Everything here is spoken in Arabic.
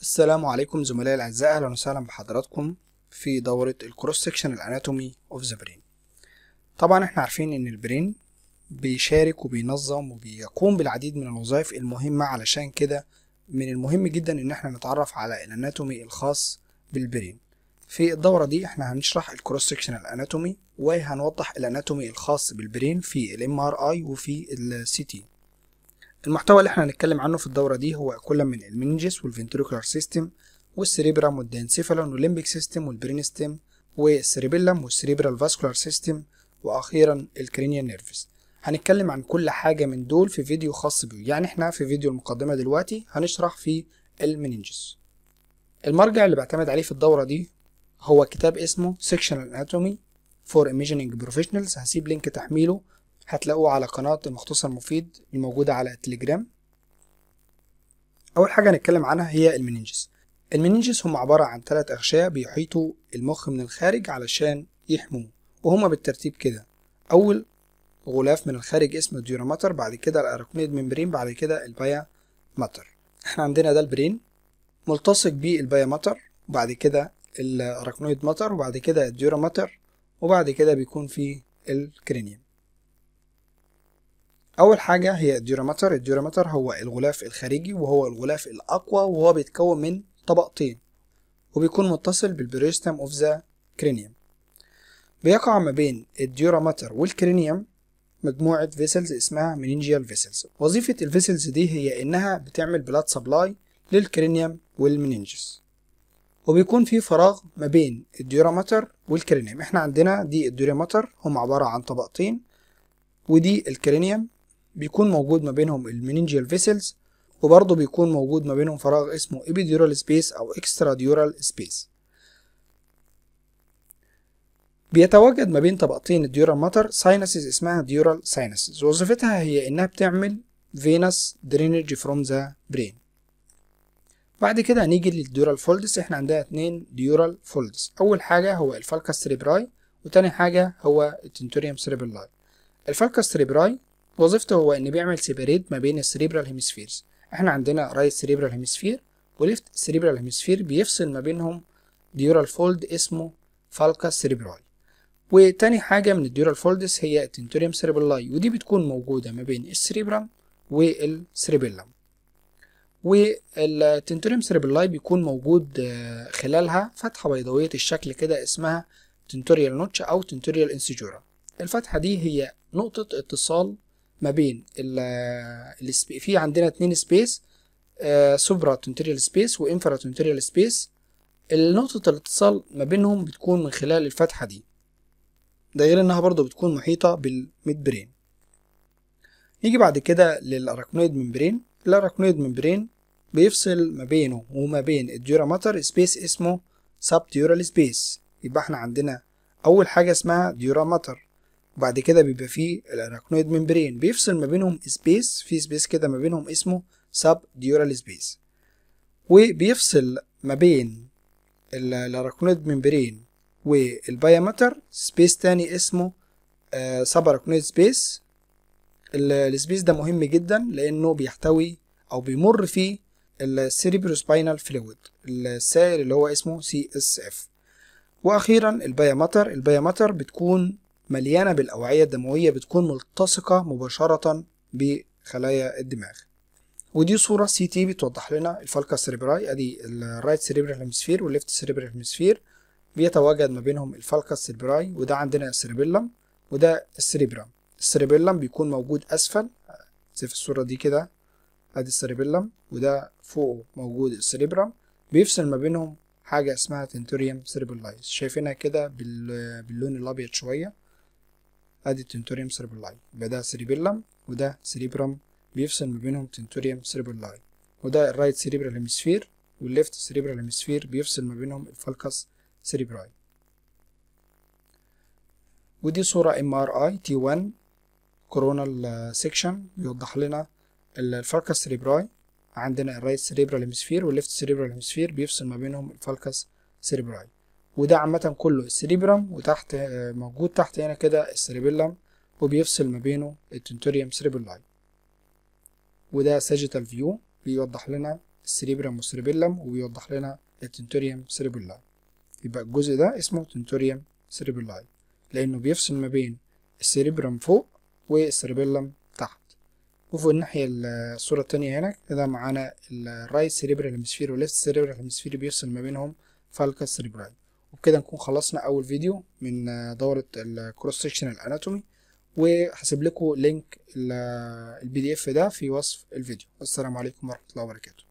السلام عليكم زملائي الاعزاء اهلا وسهلا بحضراتكم في دوره الكروس سكشن الاناتومي اوف ذا برين طبعا احنا عارفين ان البرين بيشارك وبينظم وبيقوم بالعديد من الوظائف المهمه علشان كده من المهم جدا ان احنا نتعرف على الاناتومي الخاص بالبرين في الدورة دي احنا هنشرح الكروس سكشن الاناتومي وهنوضح الاناتومي الخاص بالبرين في الام ار اي وفي السي تي المحتوى اللي احنا هنتكلم عنه في الدورة دي هو كل من المنجس والفنتريكولار سيستم والسريبرام والدينسيفالون والليمبيك سيستم والبرين ستيم والسريبيلم والسريبرال فاسكولار سيستم واخيرا الكرينيال نيرفز هنتكلم عن كل حاجة من دول في فيديو خاص بيه يعني احنا في فيديو المقدمة دلوقتي هنشرح في المننجز المرجع اللي بعتمد عليه في الدورة دي هو كتاب اسمه Sectional Anatomy for Imaging Professionals هسيب لينك تحميله هتلاقوه على قناة المختصر المفيد الموجودة على التليجرام أول حاجة هنتكلم عنها هي المنينجس المنينجس هم عبارة عن ثلاث أغشية بيحيطوا المخ من الخارج علشان يحموه وهما بالترتيب كده أول غلاف من الخارج اسمه الديوراماتر بعد كده الأراكنيد ممبرين بعد كده البايا ماتر احنا عندنا ده البرين ملتصق بيه البايا ماتر وبعد كده الأراكونيد ماتر وبعد كده الديوراماتر وبعد كده بيكون فيه الكرينيوم اول حاجه هي الديورامتر الديورامتر هو الغلاف الخارجي وهو الغلاف الاقوى وهو بيتكون من طبقتين وبيكون متصل بالبريستام اوف ذا كرينيوم بيقع ما بين الديورامتر والكرينيوم مجموعة فيسلز اسمها منينجيال فيسلز وظيفة الفيسلز دي هي إنها بتعمل بلاد سبلاي للكرينيوم والمنينجس وبيكون في فراغ ما بين الديورامتر والكرينيوم احنا عندنا دي الديورامتر هم عبارة عن طبقتين ودي الكرينيوم بيكون موجود ما بينهم المينينجيال فيسلز وبرضه بيكون موجود ما بينهم فراغ اسمه ايبيديورال سبيس او ديورال سبيس بيتواجد ما بين طبقتين الديورال ماتر ساينسز اسمها ديورال ساينسز وظيفتها هي انها بتعمل فينس درينج فروم ذا برين بعد كده هنيجي للديورال فولدس احنا عندنا اتنين ديورال فولدس اول حاجه هو الفالكا سريبراي وتاني حاجه هو التنتوريوم سريبراي الفالكا سريبراي وظيفته هو ان بيعمل سيبريت ما بين السريبرال هيمسفيرز احنا عندنا رايت سريبرال هيمسفير وليفت سريبرال هيمسفير بيفصل ما بينهم ديورال فولد اسمه فالكا سريبرال وتاني حاجة من الديورال فولدس هي التنتوريوم سريبلاي ودي بتكون موجودة ما بين السريبرم والسريبيلم والتنتوريوم سريبلاي بيكون موجود خلالها فتحة بيضاوية الشكل كده اسمها تنتوريال نوتش أو تنتوريال انسجورا الفتحة دي هي نقطة اتصال ما بين ال في عندنا اتنين سبيس سوبرا تونتريال سبيس وانفرا تونتريال سبيس نقطة الاتصال ما بينهم بتكون من خلال الفتحة دي ده غير انها برضو بتكون محيطة بالميد برين نيجي بعد كده للأراكنويد ممبرين الأراكنويد ممبرين بيفصل ما بينه وما بين الديورا ماتر سبيس اسمه سب ديورال سبيس يبقى احنا عندنا أول حاجة اسمها ديورا ماتر وبعد كده بيبقى فيه الاراكنويد ممبرين بيفصل ما بينهم سبيس في سبيس كده ما بينهم اسمه سب ديورال سبيس وبيفصل ما بين الاراكنويد ممبرين والبيامتر سبيس تاني اسمه سب اراكنويد سبيس السبيس ده مهم جدا لانه بيحتوي او بيمر فيه السيريبروسباينال فلويد السائل اللي هو اسمه سي اس اف واخيرا البيامتر البيامتر بتكون مليانة بالأوعية الدموية بتكون ملتصقة مباشرة بخلايا الدماغ ودي صورة سي تي بتوضح لنا الفالكا سيريبراي ادي الرايت سيريبرال هيمسفير والليفت سيريبرال هيمسفير بيتواجد ما بينهم الفالكا سيريبراي وده عندنا السيريبيلم وده السيريبرام السيريبيلم بيكون موجود اسفل زي في الصورة دي كده ادي السيريبيلم وده فوقه موجود السيريبرام بيفصل ما بينهم حاجة اسمها تنتوريوم سيريبلايز شايفينها كده باللون الابيض شوية ادي التنتوريوم سيريبيلاي يبقى ده سيريبيلم وده سيريبرم بيفصل ما بينهم تنتوريوم سيريبيلاي وده الرايت سيريبرال هيمسفير والليفت سيريبرال هيمسفير بيفصل ما بينهم الفالكس سيريبراي ودي صورة ام ار اي تي 1 كورونال سيكشن بيوضح لنا الفالكس سيريبراي عندنا الرايت سيريبرال هيمسفير والليفت سيريبرال هيمسفير بيفصل ما بينهم الفالكس سيريبراي وده عامة كله السريبرم وتحت آه، موجود تحت هنا كده السريبيلم وبيفصل ما بينه التنتوريوم سريبيلاي وده ساجيتال فيو بيوضح لنا السريبرم والسريبيلم وبيوضح لنا التنتوريوم سريبيلاي يبقى الجزء ده اسمه تنتوريوم سريبيلاي لأنه بيفصل ما بين السريبرم فوق والسريبيلم تحت وفوق الناحية الصورة التانية هنا كده معانا الرايت سريبرال هيمسفير والليفت سريبرال هيمسفير بيفصل ما بينهم فالكا سريبراي وبكده نكون خلصنا اول فيديو من آه، دوره الكروس سيكشن الاناتومي وهسيب لكم لينك البي دي اف ده في وصف الفيديو والسلام عليكم ورحمه الله وبركاته